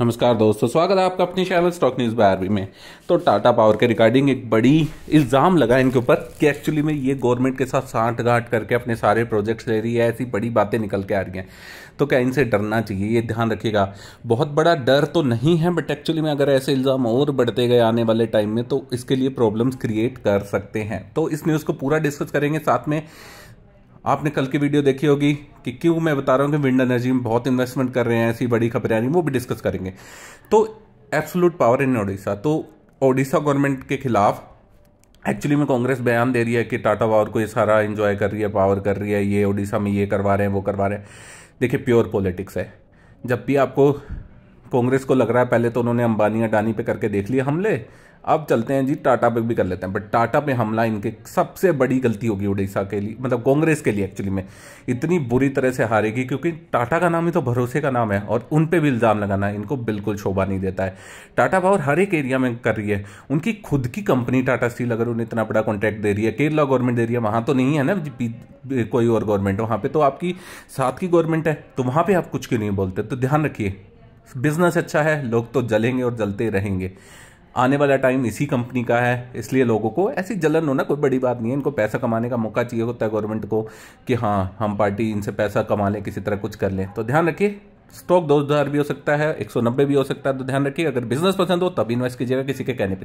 नमस्कार दोस्तों स्वागत है आपका अपने channel stock news by RB में तो टाटा पावर के रिगार्डिंग एक बड़ी इल्ज़ाम लगा इनके ऊपर कि एक्चुअली में ये गवर्नमेंट के साथ साठ गांठ करके अपने सारे प्रोजेक्ट्स ले रही है ऐसी बड़ी बातें निकल के आ रही हैं तो क्या इनसे डरना चाहिए ये ध्यान रखिएगा बहुत बड़ा डर तो नहीं है बट एक्चुअली में अगर ऐसे इल्ज़ाम और बढ़ते गए आने वाले टाइम में तो इसके लिए प्रॉब्लम्स क्रिएट कर सकते हैं तो इस न्यूज़ को पूरा डिस्कस करेंगे साथ में आपने कल की वीडियो देखी होगी कि क्यों मैं बता रहा हूँ कि विंड एनर्जी में बहुत इन्वेस्टमेंट कर रहे हैं ऐसी बड़ी खबरें आ रही वो भी डिस्कस करेंगे तो एब्सोलूट पावर इन ओडिशा तो ओडिशा गवर्नमेंट के खिलाफ एक्चुअली में कांग्रेस बयान दे रही है कि टाटा पावर को ये सारा इंजॉय कर रही है पावर कर रही है ये ओडिशा में ये करवा रहे हैं वो करवा रहे हैं देखिए प्योर पॉलिटिक्स है जब भी आपको कांग्रेस को लग रहा है पहले तो उन्होंने अंबानी अडानी पे करके देख लिया हमले अब चलते हैं जी टाटा पे भी कर लेते हैं बट टाटा पे हमला इनके सबसे बड़ी गलती होगी उड़ीसा के लिए मतलब कांग्रेस के लिए एक्चुअली में इतनी बुरी तरह से हारेगी क्योंकि टाटा का नाम ही तो भरोसे का नाम है और उन पर भी इल्ज़ाम लगाना इनको बिल्कुल शोभा नहीं देता है टाटा पावर हर एक एरिया में कर रही है उनकी खुद की कंपनी टाटा स्टील अगर उन्हें इतना बड़ा कॉन्ट्रैक्ट दे रही है केरला गवर्नमेंट दे रही है वहाँ तो नहीं है ना कोई और गवर्नमेंट वहाँ पर तो आपकी साथ की गवर्नमेंट है तो वहाँ पर आप कुछ क्यों नहीं बोलते तो ध्यान रखिए बिजनेस अच्छा है लोग तो जलेंगे और जलते रहेंगे आने वाला टाइम इसी कंपनी का है इसलिए लोगों को ऐसी जलन होना कोई बड़ी बात नहीं है इनको पैसा कमाने का मौका चाहिए होता है गवर्नमेंट को कि हाँ हम पार्टी इनसे पैसा कमा लें किसी तरह कुछ कर लें तो ध्यान रखिए स्टॉक दो हज़ार भी हो सकता है एक भी हो सकता है तो ध्यान रखिए अगर बिजनेस पसंद हो तब इन्वेस्ट कीजिएगा किसी के कहने पर